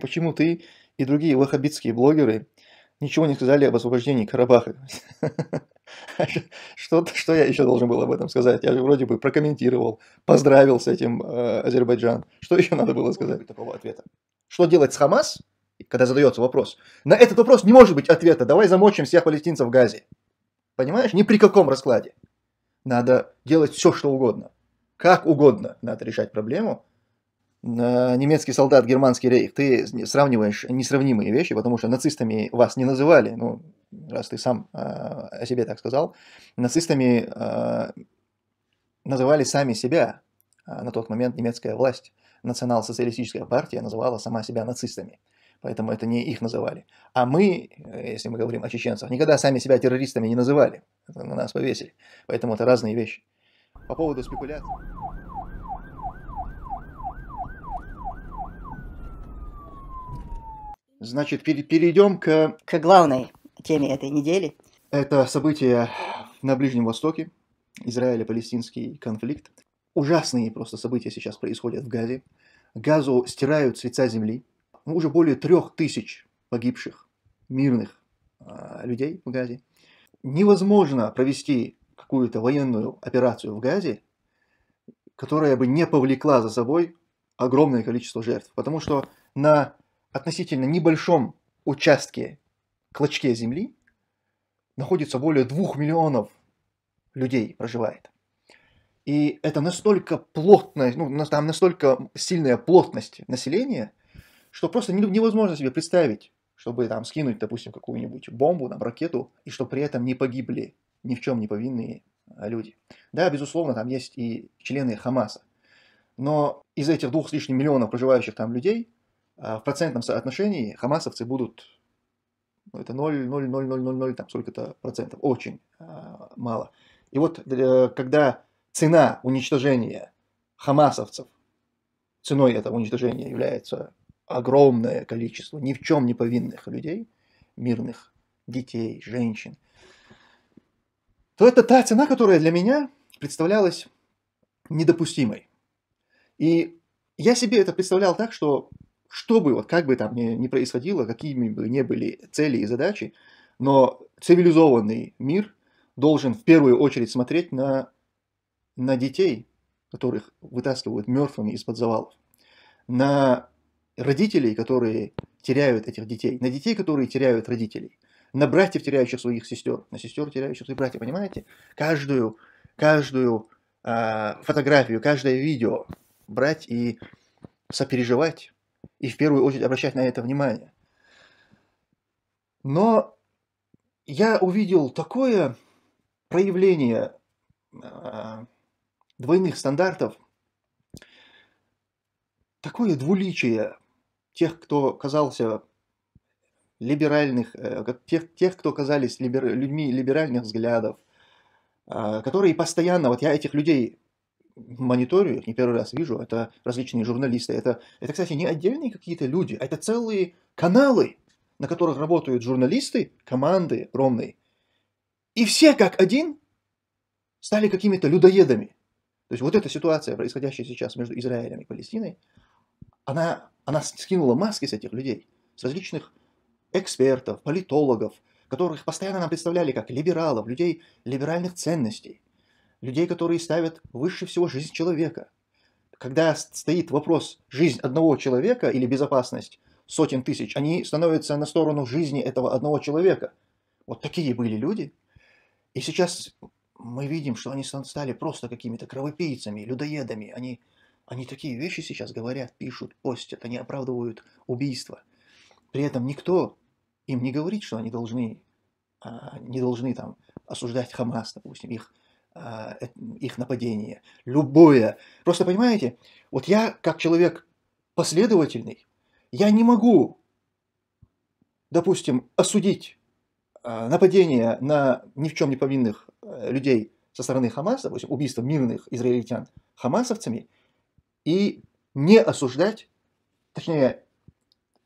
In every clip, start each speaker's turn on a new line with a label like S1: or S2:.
S1: Почему ты и другие ваххабитские блогеры ничего не сказали об освобождении Карабаха? Что, что я еще должен был об этом сказать? Я же вроде бы прокомментировал, поздравил с этим э, Азербайджан. Что еще надо было сказать? Такого ответа. Что делать с Хамас, когда задается вопрос? На этот вопрос не может быть ответа. Давай замочим всех палестинцев в Газе. Понимаешь? Ни при каком раскладе. Надо делать все, что угодно. Как угодно надо решать проблему, Э, немецкий солдат, германский рейх, ты сравниваешь несравнимые вещи, потому что нацистами вас не называли, ну, раз ты сам э, о себе так сказал, нацистами э, называли сами себя на тот момент немецкая власть. Национал-социалистическая партия называла сама себя нацистами, поэтому это не их называли. А мы, если мы говорим о чеченцах, никогда сами себя террористами не называли, это на нас повесили, поэтому это разные вещи. По поводу спекуляций... Значит, перейдем к... К главной теме этой недели. Это события на Ближнем Востоке, Израиль-Палестинский конфликт. Ужасные просто события сейчас происходят в Газе. Газу стирают с лица земли. Ну, уже более трех тысяч погибших мирных э, людей в Газе. Невозможно провести какую-то военную операцию в Газе, которая бы не повлекла за собой огромное количество жертв. Потому что на относительно небольшом участке, клочке земли, находится более двух миллионов людей проживает. И это настолько плотная, ну, там настолько сильная плотность населения, что просто невозможно себе представить, чтобы там скинуть, допустим, какую-нибудь бомбу, там, ракету, и что при этом не погибли ни в чем не повинные а, люди. Да, безусловно, там есть и члены Хамаса. Но из этих двух с лишним миллионов проживающих там людей, а в процентном соотношении хамасовцы будут, ну, это 0, 0, 0, 0, 0, 0, там сколько-то процентов, очень а, мало. И вот э, когда цена уничтожения хамасовцев, ценой этого уничтожения является огромное количество ни в чем не повинных людей, мирных детей, женщин, то это та цена, которая для меня представлялась недопустимой. И я себе это представлял так, что что бы, вот как бы там ни, ни происходило, какими бы ни были цели и задачи, но цивилизованный мир должен в первую очередь смотреть на, на детей, которых вытаскивают мертвыми из-под завалов, на родителей, которые теряют этих детей, на детей, которые теряют родителей, на братьев, теряющих своих сестер, на сестер, теряющих своих братьев, понимаете? Каждую, каждую э, фотографию, каждое видео брать и сопереживать и в первую очередь обращать на это внимание. Но я увидел такое проявление э, двойных стандартов, такое двуличие тех, кто казался либеральных, э, тех, тех, кто казались либер, людьми либеральных взглядов, э, которые постоянно, вот я этих людей мониторю не первый раз вижу, это различные журналисты, это, это кстати, не отдельные какие-то люди, а это целые каналы, на которых работают журналисты, команды огромные. И все как один стали какими-то людоедами. То есть вот эта ситуация, происходящая сейчас между Израилем и Палестиной, она, она скинула маски с этих людей, с различных экспертов, политологов, которых постоянно нам представляли как либералов, людей либеральных ценностей людей, которые ставят выше всего жизнь человека. Когда стоит вопрос жизнь одного человека или безопасность сотен тысяч, они становятся на сторону жизни этого одного человека. Вот такие были люди. И сейчас мы видим, что они стали просто какими-то кровопийцами, людоедами. Они, они такие вещи сейчас говорят, пишут, постят, они оправдывают убийства. При этом никто им не говорит, что они должны, а, не должны там осуждать Хамас, допустим, их а, их нападение. Любое. Просто понимаете, вот я как человек последовательный, я не могу, допустим, осудить а, нападение на ни в чем не повинных э, людей со стороны Хамаса, допустим, убийство мирных израильтян хамасовцами, и не осуждать, точнее,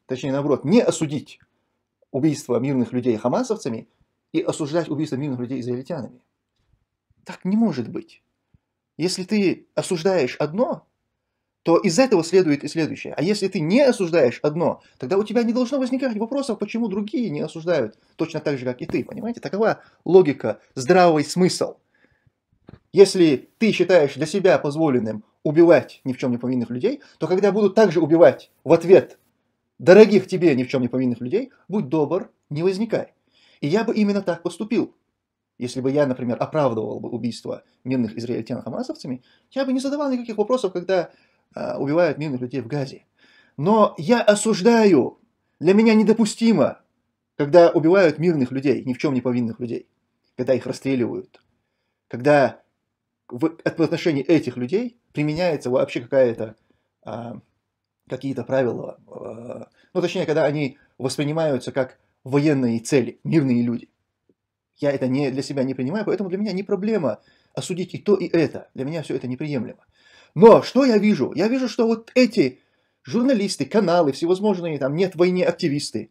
S1: точнее наоборот, не осудить убийство мирных людей хамасовцами и осуждать убийство мирных людей израильтянами. Так не может быть. Если ты осуждаешь одно, то из этого следует и следующее. А если ты не осуждаешь одно, тогда у тебя не должно возникать вопросов, почему другие не осуждают точно так же, как и ты. Понимаете? Такова логика, здравый смысл. Если ты считаешь для себя позволенным убивать ни в чем не повинных людей, то когда будут также убивать в ответ дорогих тебе ни в чем не повинных людей, будь добр, не возникай. И я бы именно так поступил. Если бы я, например, оправдывал бы убийство мирных израильтян хамасовцами, я бы не задавал никаких вопросов, когда э, убивают мирных людей в Газе. Но я осуждаю, для меня недопустимо, когда убивают мирных людей, ни в чем не повинных людей, когда их расстреливают, когда в, в отношении этих людей применяется вообще какая-то э, какие-то правила, э, ну точнее, когда они воспринимаются как военные цели, мирные люди – я это не, для себя не принимаю, поэтому для меня не проблема осудить и то, и это. Для меня все это неприемлемо. Но что я вижу? Я вижу, что вот эти журналисты, каналы, всевозможные там «Нет войне» активисты,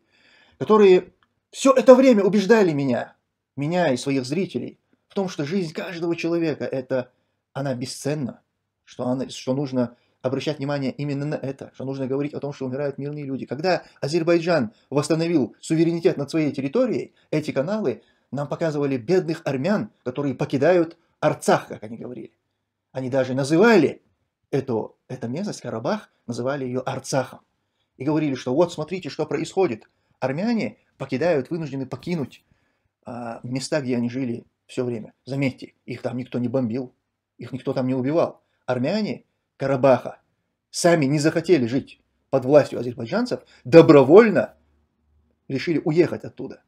S1: которые все это время убеждали меня, меня и своих зрителей, в том, что жизнь каждого человека, это, она бесценна, что, она, что нужно обращать внимание именно на это, что нужно говорить о том, что умирают мирные люди. Когда Азербайджан восстановил суверенитет над своей территорией, эти каналы – нам показывали бедных армян, которые покидают Арцах, как они говорили. Они даже называли эту, эту местность, Карабах, называли ее Арцахом. И говорили, что вот смотрите, что происходит. Армяне покидают, вынуждены покинуть а, места, где они жили все время. Заметьте, их там никто не бомбил, их никто там не убивал. Армяне Карабаха сами не захотели жить под властью азербайджанцев, добровольно решили уехать оттуда.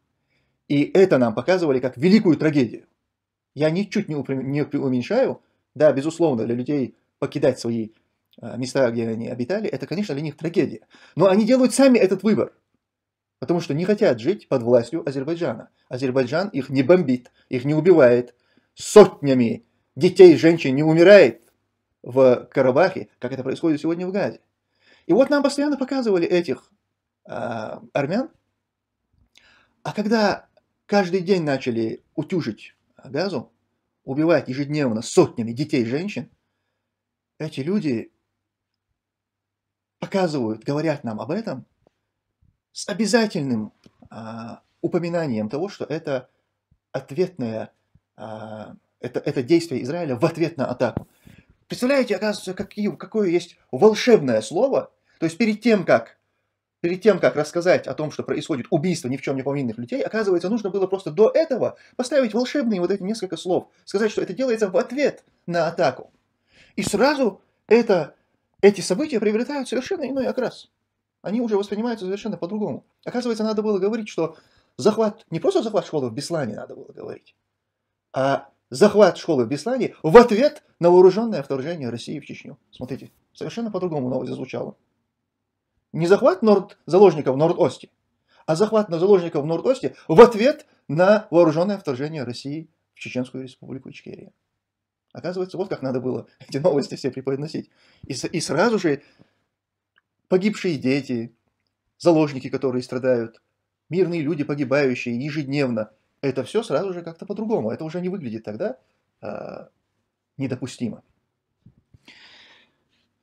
S1: И это нам показывали как великую трагедию. Я ничуть не, упри... не уменьшаю, да, безусловно, для людей покидать свои а, места, где они обитали, это, конечно, для них трагедия. Но они делают сами этот выбор, потому что не хотят жить под властью Азербайджана. Азербайджан их не бомбит, их не убивает, сотнями детей и женщин не умирает в Карабахе, как это происходит сегодня в Газе. И вот нам постоянно показывали этих э, армян, а когда каждый день начали утюжить а, газу, убивать ежедневно сотнями детей и женщин, эти люди показывают, говорят нам об этом с обязательным а, упоминанием того, что это ответное, а, это, это действие Израиля в ответ на атаку. Представляете, оказывается, какие, какое есть волшебное слово, то есть перед тем, как перед тем, как рассказать о том, что происходит убийство ни в чем не повинных людей, оказывается, нужно было просто до этого поставить волшебные вот эти несколько слов, сказать, что это делается в ответ на атаку. И сразу это, эти события приобретают совершенно иной окрас. Они уже воспринимаются совершенно по-другому. Оказывается, надо было говорить, что захват, не просто захват школы в Беслане надо было говорить, а захват школы в Беслане в ответ на вооруженное вторжение России в Чечню. Смотрите, совершенно по-другому новость звучала. Не захват Норд, заложников норд осте а захват на заложников норд осте в ответ на вооруженное вторжение России в Чеченскую республику Ичкерия. Оказывается, вот как надо было эти новости все преподносить. И, и сразу же погибшие дети, заложники, которые страдают, мирные люди, погибающие ежедневно, это все сразу же как-то по-другому. Это уже не выглядит тогда э, недопустимо.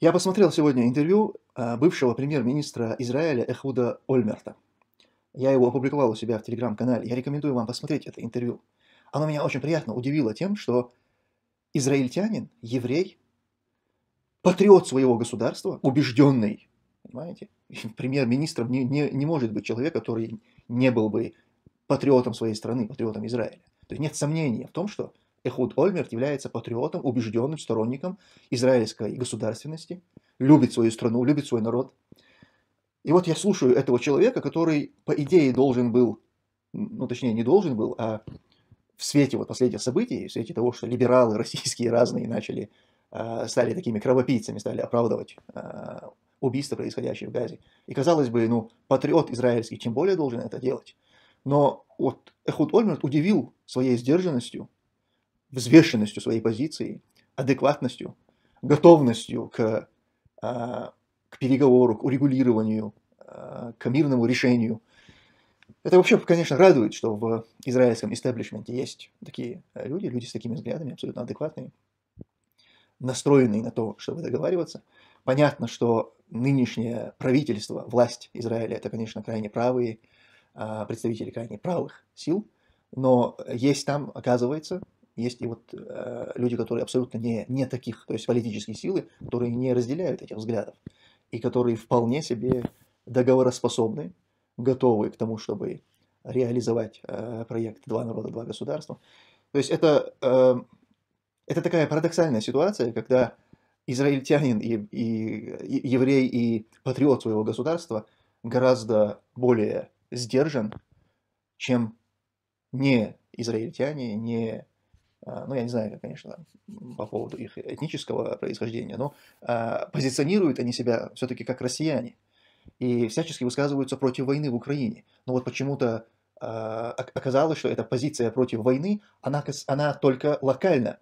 S1: Я посмотрел сегодня интервью Э, бывшего премьер-министра Израиля Эхуда Ольмерта. Я его опубликовал у себя в телеграм-канале. Я рекомендую вам посмотреть это интервью. Оно меня очень приятно удивило тем, что израильтянин, еврей, патриот своего государства, убежденный, понимаете, премьер-министром не, не, не может быть человек, который не был бы патриотом своей страны, патриотом Израиля. То есть нет сомнения в том, что Эхуд Ольмерт является патриотом, убежденным сторонником израильской государственности, любит свою страну, любит свой народ. И вот я слушаю этого человека, который, по идее, должен был, ну, точнее, не должен был, а в свете вот последних событий, в свете того, что либералы российские разные начали, а, стали такими кровопийцами, стали оправдывать а, убийства, происходящие в Газе. И, казалось бы, ну, патриот израильский тем более должен это делать. Но вот Эхуд Ольмерт удивил своей сдержанностью, взвешенностью своей позиции, адекватностью, готовностью к а, к переговору, к урегулированию, а, к мирному решению. Это вообще, конечно, радует, что в израильском истеблишменте есть такие а, люди, люди с такими взглядами, абсолютно адекватные, настроенные на то, чтобы договариваться. Понятно, что нынешнее правительство, власть Израиля, это, конечно, крайне правые, представители крайне правых сил, но есть там, оказывается, есть и вот э, люди, которые абсолютно не, не таких, то есть политические силы, которые не разделяют этих взглядов, и которые вполне себе договороспособны, готовы к тому, чтобы реализовать э, проект «Два народа, два государства». То есть это, э, это такая парадоксальная ситуация, когда израильтянин и, и, и еврей и патриот своего государства гораздо более сдержан, чем не израильтяне, не а, ну, я не знаю, конечно, по поводу их этнического происхождения, но а, позиционируют они себя все-таки как россияне и всячески высказываются против войны в Украине. Но вот почему-то а, оказалось, что эта позиция против войны, она, она только локальна.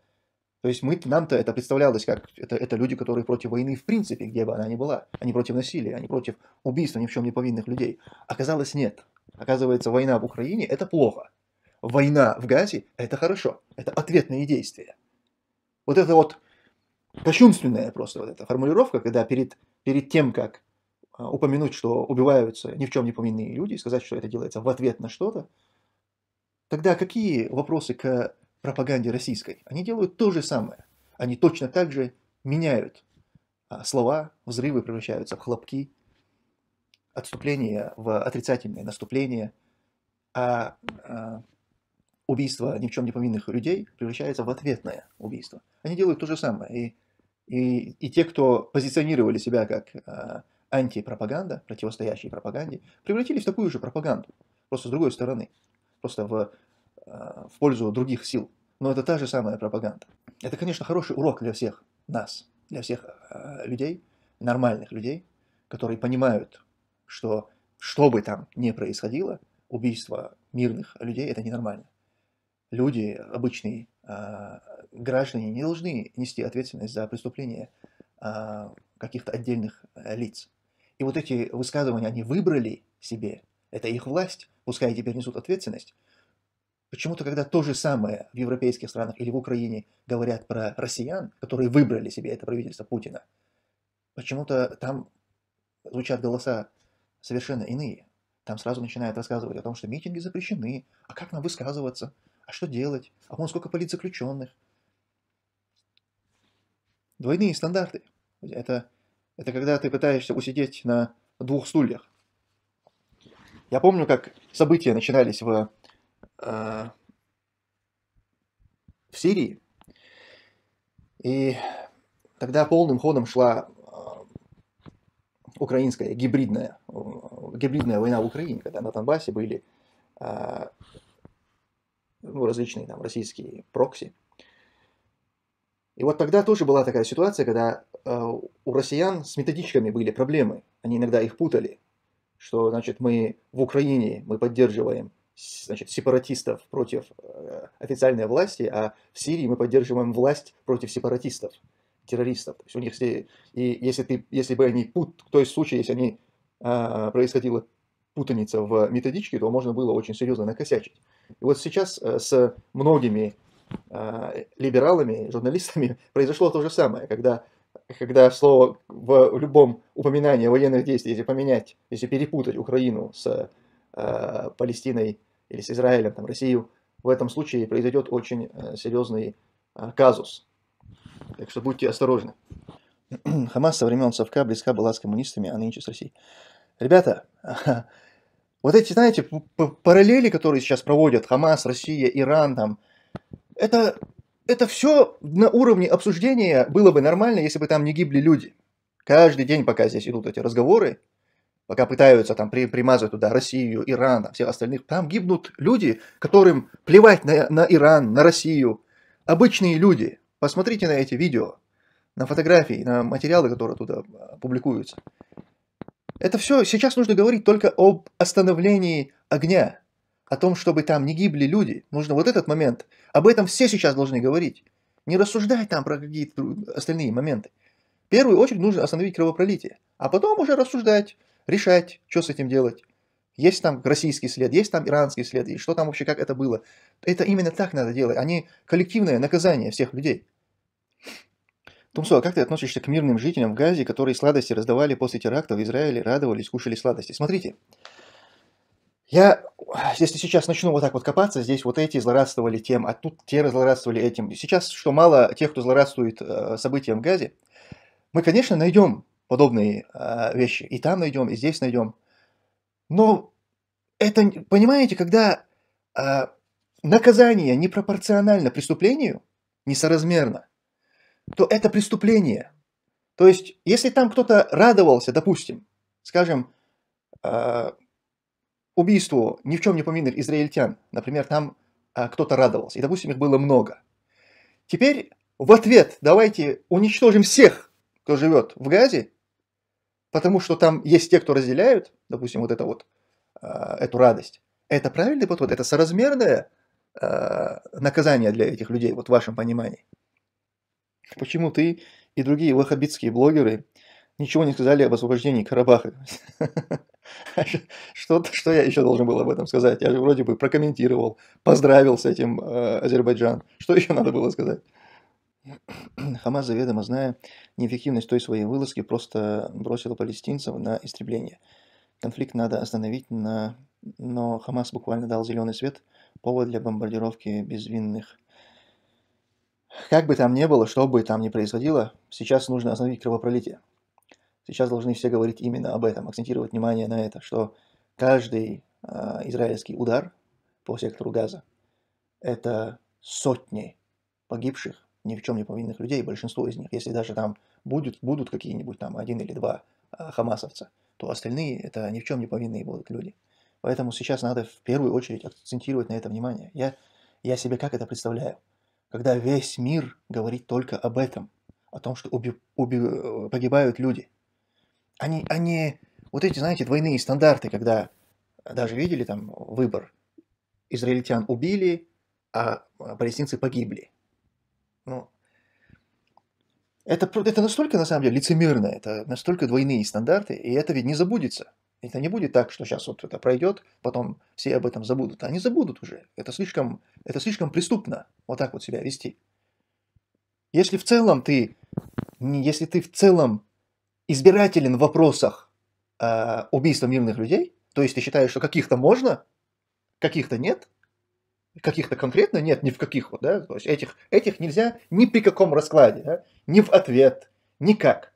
S1: То есть мы, нам-то это представлялось как это, это люди, которые против войны в принципе, где бы она ни была. Они против насилия, они против убийства ни в чем не повинных людей. Оказалось, нет. Оказывается, война в Украине – это плохо война в Газе – это хорошо, это ответные действия. Вот это вот кощунственная просто вот эта формулировка, когда перед, перед тем, как а, упомянуть, что убиваются ни в чем не повинные люди, и сказать, что это делается в ответ на что-то, тогда какие вопросы к пропаганде российской? Они делают то же самое. Они точно так же меняют а, слова, взрывы превращаются в хлопки, отступление в отрицательное наступление, а, а убийство ни в чем не повинных людей превращается в ответное убийство. Они делают то же самое. И, и, и те, кто позиционировали себя как э, антипропаганда, противостоящие пропаганде, превратились в такую же пропаганду, просто с другой стороны, просто в, э, в пользу других сил. Но это та же самая пропаганда. Это, конечно, хороший урок для всех нас, для всех э, людей, нормальных людей, которые понимают, что что бы там ни происходило, убийство мирных людей – это ненормально люди, обычные а, граждане, не должны нести ответственность за преступления а, каких-то отдельных а, лиц. И вот эти высказывания они выбрали себе, это их власть, пускай теперь несут ответственность. Почему-то, когда то же самое в европейских странах или в Украине говорят про россиян, которые выбрали себе это правительство Путина, почему-то там звучат голоса совершенно иные. Там сразу начинают рассказывать о том, что митинги запрещены, а как нам высказываться – а что делать? А вон сколько политзаключенных. Двойные стандарты. Это, это когда ты пытаешься усидеть на двух стульях. Я помню, как события начинались в, э, в Сирии. И тогда полным ходом шла э, украинская гибридная, гибридная война в Украине, когда на Донбассе были э, ну, различные там российские прокси. И вот тогда тоже была такая ситуация, когда э, у россиян с методичками были проблемы. Они иногда их путали, что, значит, мы в Украине, мы поддерживаем, значит, сепаратистов против э, официальной власти, а в Сирии мы поддерживаем власть против сепаратистов, террористов. То есть у них все, и если, ты, если бы они пут, то есть в случае, если они э, происходило путаница в методичке, то можно было очень серьезно накосячить. И вот сейчас э, с многими э, либералами, журналистами произошло то же самое, когда, когда слово в любом упоминании военных действий, если поменять, если перепутать Украину с э, Палестиной или с Израилем, там, Россию, в этом случае произойдет очень э, серьезный э, казус. Так что будьте осторожны. Хамас со времен Совка близка была с коммунистами, а нынче с Россией. Ребята, Вот эти, знаете, параллели, которые сейчас проводят Хамас, Россия, Иран, там, это, это все на уровне обсуждения было бы нормально, если бы там не гибли люди. Каждый день, пока здесь идут эти разговоры, пока пытаются там при, примазывать туда Россию, Иран, там, всех остальных, там гибнут люди, которым плевать на, на Иран, на Россию. Обычные люди. Посмотрите на эти видео, на фотографии, на материалы, которые туда публикуются. Это все, сейчас нужно говорить только об остановлении огня, о том, чтобы там не гибли люди. Нужно вот этот момент. Об этом все сейчас должны говорить. Не рассуждать там про какие-то остальные моменты. В первую очередь нужно остановить кровопролитие, а потом уже рассуждать, решать, что с этим делать. Есть там российский след, есть там иранский след, и что там вообще, как это было. Это именно так надо делать, а не коллективное наказание всех людей. Тумсо, а как ты относишься к мирным жителям в Газе, которые сладости раздавали после теракта в Израиле, радовались, кушали сладости? Смотрите, я, если сейчас начну вот так вот копаться, здесь вот эти злорадствовали тем, а тут те злорадствовали этим. Сейчас, что мало тех, кто злорадствует э, событиям в Газе, мы, конечно, найдем подобные э, вещи. И там найдем, и здесь найдем. Но это, понимаете, когда э, наказание непропорционально преступлению, несоразмерно – то это преступление. То есть, если там кто-то радовался, допустим, скажем, э, убийству ни в чем не поминных израильтян, например, там э, кто-то радовался, и, допустим, их было много. Теперь в ответ давайте уничтожим всех, кто живет в Газе, потому что там есть те, кто разделяют, допустим, вот это вот, э, эту радость. Это правильный подход, это соразмерное э, наказание для этих людей, вот в вашем понимании. Почему ты и другие ваххабитские блогеры ничего не сказали об освобождении Карабаха? Что, что я еще должен был об этом сказать? Я же вроде бы прокомментировал, поздравил с этим э, Азербайджан. Что еще надо было сказать? Хамас, заведомо зная неэффективность той своей вылазки, просто бросила палестинцев на истребление. Конфликт надо остановить, на... но Хамас буквально дал зеленый свет, повод для бомбардировки безвинных как бы там ни было, что бы там ни происходило, сейчас нужно остановить кровопролитие. Сейчас должны все говорить именно об этом, акцентировать внимание на это, что каждый э, израильский удар по сектору Газа – это сотни погибших, ни в чем не повинных людей, большинство из них, если даже там будет, будут какие-нибудь там один или два э, хамасовца, то остальные – это ни в чем не повинные будут люди. Поэтому сейчас надо в первую очередь акцентировать на это внимание. Я, я себе как это представляю – когда весь мир говорит только об этом, о том, что уби, уби, э, погибают люди. Они, они, вот эти, знаете, двойные стандарты, когда даже видели там выбор, израильтян убили, а, а палестинцы погибли. Ну, это, это настолько, на самом деле, лицемерно, это настолько двойные стандарты, и это ведь не забудется. Это не будет так, что сейчас вот это пройдет, потом все об этом забудут. Они забудут уже. Это слишком, это слишком преступно вот так вот себя вести. Если в целом ты, если ты в целом избирателен в вопросах э, убийства мирных людей, то есть ты считаешь, что каких-то можно, каких-то нет, каких-то конкретно нет, ни в каких, вот, да, то есть этих, этих нельзя ни при каком раскладе, да? ни в ответ, никак –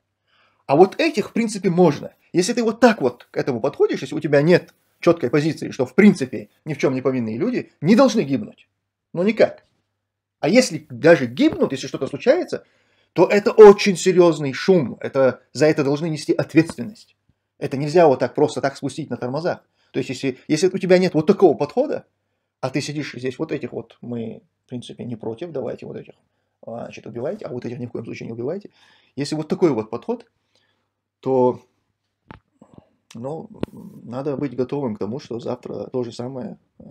S1: а вот этих, в принципе, можно. Если ты вот так вот к этому подходишь, если у тебя нет четкой позиции, что, в принципе, ни в чем не повинные люди не должны гибнуть. Ну, никак. А если даже гибнут, если что-то случается, то это очень серьезный шум. Это, за это должны нести ответственность. Это нельзя вот так просто так спустить на тормозах. То есть, если, если у тебя нет вот такого подхода, а ты сидишь здесь, вот этих вот мы, в принципе, не против, давайте вот этих, а, значит, убивайте, а вот этих ни в коем случае не убивайте. Если вот такой вот подход, то ну, надо быть готовым к тому, что завтра то же самое э,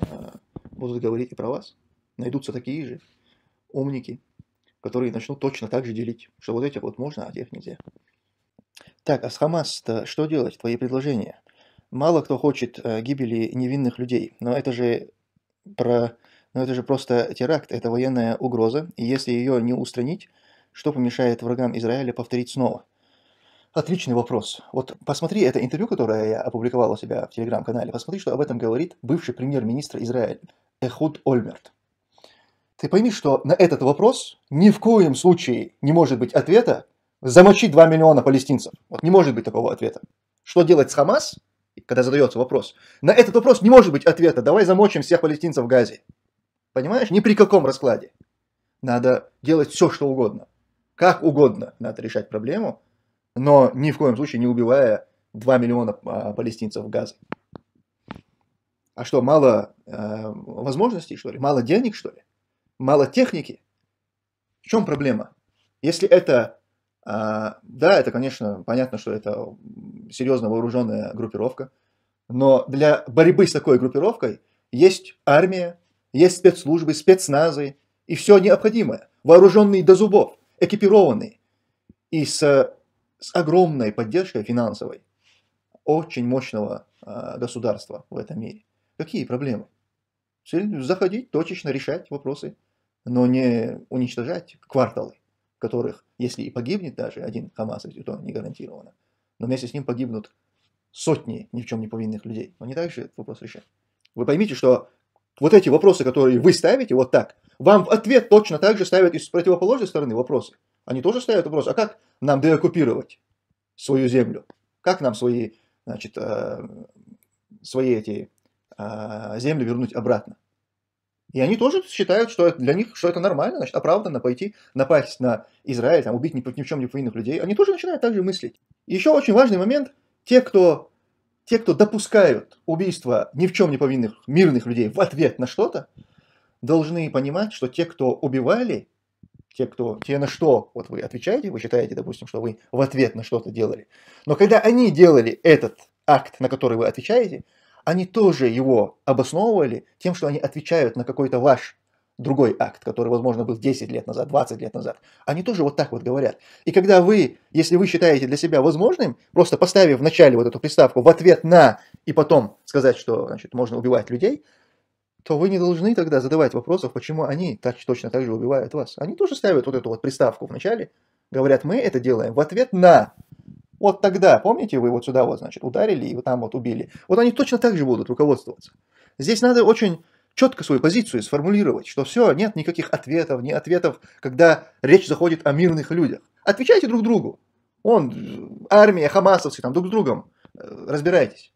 S1: будут говорить и про вас. Найдутся такие же умники, которые начнут точно так же делить, что вот этих вот можно, а тех нельзя. Так, а с Хамас-то что делать? Твои предложения. Мало кто хочет э, гибели невинных людей, но это же про... Но это же просто теракт, это военная угроза, и если ее не устранить, что помешает врагам Израиля повторить снова? Отличный вопрос. Вот посмотри это интервью, которое я опубликовал у себя в телеграм-канале. Посмотри, что об этом говорит бывший премьер-министр Израиля Эхуд Ольмерт. Ты пойми, что на этот вопрос ни в коем случае не может быть ответа замочить 2 миллиона палестинцев. Вот не может быть такого ответа. Что делать с Хамас, когда задается вопрос? На этот вопрос не может быть ответа. Давай замочим всех палестинцев в Газе. Понимаешь? Ни при каком раскладе. Надо делать все, что угодно. Как угодно надо решать проблему, но ни в коем случае не убивая 2 миллиона а, палестинцев в Газе. А что, мало э, возможностей, что ли? Мало денег, что ли? Мало техники? В чем проблема? Если это, э, да, это, конечно, понятно, что это серьезно вооруженная группировка, но для борьбы с такой группировкой есть армия, есть спецслужбы, спецназы и все необходимое. Вооруженные до зубов, экипированные и с с огромной поддержкой финансовой очень мощного э, государства в этом мире. Какие проблемы? Цель заходить, точечно решать вопросы, но не уничтожать кварталы, в которых, если и погибнет даже один Хамас, то не гарантированно, но вместе с ним погибнут сотни ни в чем не повинных людей. Но не так же этот вопрос решать. Вы поймите, что вот эти вопросы, которые вы ставите вот так, вам в ответ точно так же ставят из противоположной стороны вопросы. Они тоже ставят вопрос, а как нам деоккупировать свою землю? Как нам свои, значит, э, свои эти э, земли вернуть обратно? И они тоже считают, что для них что это нормально, значит, оправданно пойти напасть на Израиль, там, убить ни, ни в чем не повинных людей. Они тоже начинают так же мыслить. Еще очень важный момент. Те, кто, те, кто допускают убийство ни в чем не повинных мирных людей в ответ на что-то, должны понимать, что те, кто убивали те, кто, те на что вот вы отвечаете, вы считаете, допустим, что вы в ответ на что-то делали. Но когда они делали этот акт, на который вы отвечаете, они тоже его обосновывали тем, что они отвечают на какой-то ваш другой акт, который, возможно, был 10 лет назад, 20 лет назад. Они тоже вот так вот говорят. И когда вы, если вы считаете для себя возможным, просто поставив вначале вот эту приставку в ответ на и потом сказать, что значит, можно убивать людей, то вы не должны тогда задавать вопросов, почему они так, точно так же убивают вас. Они тоже ставят вот эту вот приставку в начале, говорят, мы это делаем в ответ на. Вот тогда, помните, вы вот сюда вот, значит, ударили и вот там вот убили. Вот они точно так же будут руководствоваться. Здесь надо очень четко свою позицию сформулировать, что все, нет никаких ответов, ни ответов, когда речь заходит о мирных людях. Отвечайте друг другу. Он, армия, хамасовцы, там друг с другом, э, разбирайтесь.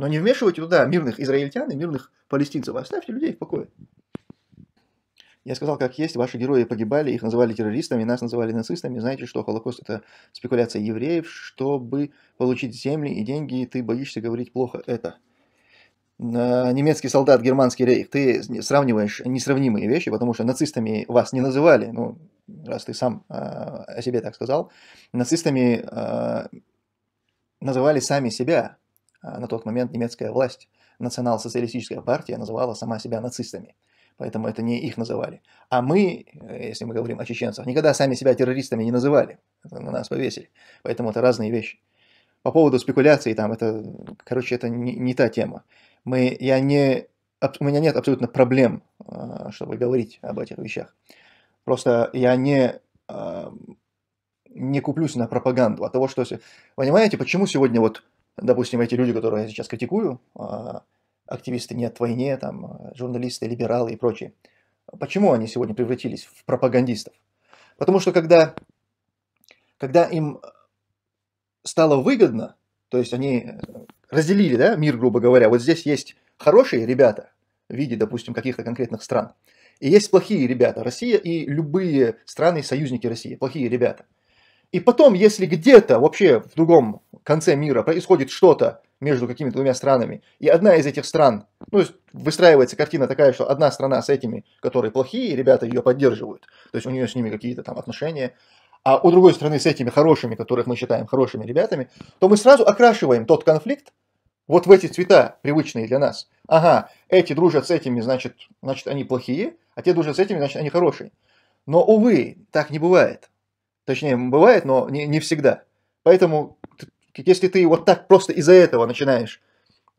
S1: Но не вмешивайте туда мирных израильтян и мирных палестинцев. А оставьте людей в покое. Я сказал, как есть, ваши герои погибали, их называли террористами, нас называли нацистами. Знаете, что Холокост – это спекуляция евреев. Чтобы получить земли и деньги, ты боишься говорить плохо это. Немецкий солдат, германский рейх, ты сравниваешь несравнимые вещи, потому что нацистами вас не называли, ну, раз ты сам а, о себе так сказал. Нацистами а, называли сами себя, а, на тот момент немецкая власть, национал-социалистическая партия называла сама себя нацистами. Поэтому это не их называли. А мы, э, если мы говорим о чеченцах, никогда сами себя террористами не называли. Это на нас повесили. Поэтому это разные вещи. По поводу спекуляций, там, это, короче, это не, не та тема. Мы, я не, у меня нет абсолютно проблем, а, чтобы говорить об этих вещах. Просто я не а, не куплюсь на пропаганду, а того, что... Понимаете, почему сегодня вот допустим, эти люди, которые я сейчас критикую, а, активисты «Нет войне», там, а, журналисты, либералы и прочие, почему они сегодня превратились в пропагандистов? Потому что когда, когда им стало выгодно, то есть они разделили да, мир, грубо говоря, вот здесь есть хорошие ребята в виде, допустим, каких-то конкретных стран, и есть плохие ребята, Россия и любые страны, союзники России, плохие ребята. И потом, если где-то вообще в другом конце мира происходит что-то между какими-то двумя странами, и одна из этих стран, ну, то есть выстраивается картина такая, что одна страна с этими, которые плохие, ребята ее поддерживают, то есть у нее с ними какие-то там отношения, а у другой страны с этими хорошими, которых мы считаем хорошими ребятами, то мы сразу окрашиваем тот конфликт вот в эти цвета, привычные для нас. Ага, эти дружат с этими, значит, значит они плохие, а те дружат с этими, значит они хорошие. Но, увы, так не бывает. Точнее, бывает, но не, не всегда. Поэтому если ты вот так просто из-за этого начинаешь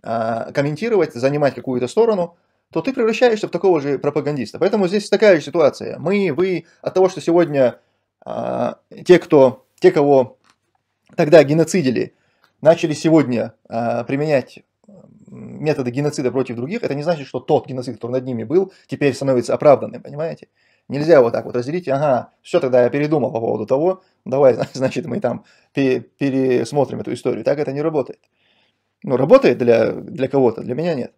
S1: э, комментировать, занимать какую-то сторону, то ты превращаешься в такого же пропагандиста. Поэтому здесь такая же ситуация. Мы, вы, от того, что сегодня э, те, кто, те, кого тогда геноцидили, начали сегодня э, применять методы геноцида против других, это не значит, что тот геноцид, который над ними был, теперь становится оправданным, понимаете? Нельзя вот так вот разделить, ага, все, тогда я передумал по поводу того, давай, значит, мы там пересмотрим эту историю. Так это не работает. Ну, работает для, для кого-то, для меня нет.